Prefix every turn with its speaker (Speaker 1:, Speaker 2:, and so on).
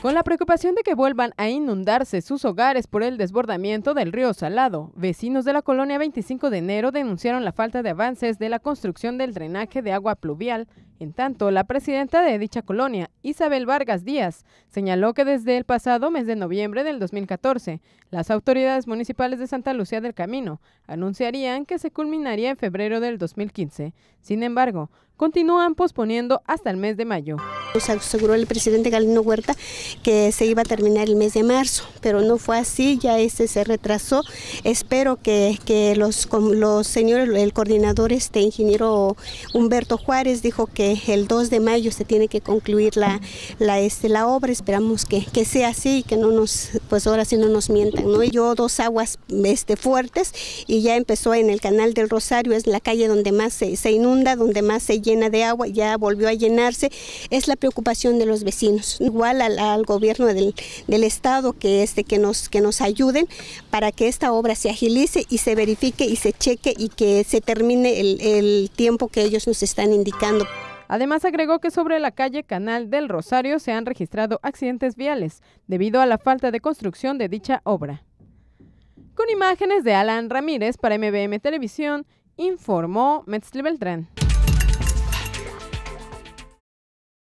Speaker 1: Con la preocupación de que vuelvan a inundarse sus hogares por el desbordamiento del río Salado, vecinos de la colonia 25 de enero denunciaron la falta de avances de la construcción del drenaje de agua pluvial. En tanto, la presidenta de dicha colonia, Isabel Vargas Díaz, señaló que desde el pasado mes de noviembre del 2014, las autoridades municipales de Santa Lucía del Camino anunciarían que se culminaría en febrero del 2015. Sin embargo, continúan posponiendo hasta el mes de mayo aseguró el presidente Galino Huerta que se iba a terminar el mes de marzo, pero no fue
Speaker 2: así, ya este se retrasó. Espero que, que los, los señores, el coordinador este ingeniero Humberto Juárez dijo que el 2 de mayo se tiene que concluir la, la, este, la obra, esperamos que, que sea así y que no nos, pues ahora sí no nos mientan, ¿no? Yo dos aguas este, fuertes y ya empezó en el canal del Rosario, es la calle donde más se, se inunda, donde más se llena de agua, ya volvió a llenarse. Es la primera ocupación de los vecinos, igual al, gobierno del, estado que, este, que, nos, que nos ayuden para que esta obra se agilice y se verifique y se cheque y que se termine
Speaker 1: el, el tiempo que ellos nos están indicando. Además agregó que sobre la calle Canal del Rosario se han registrado accidentes viales debido a la falta de construcción de dicha obra. Con imágenes de Alan Ramírez para MBM Televisión, informó Metzli Beltrán.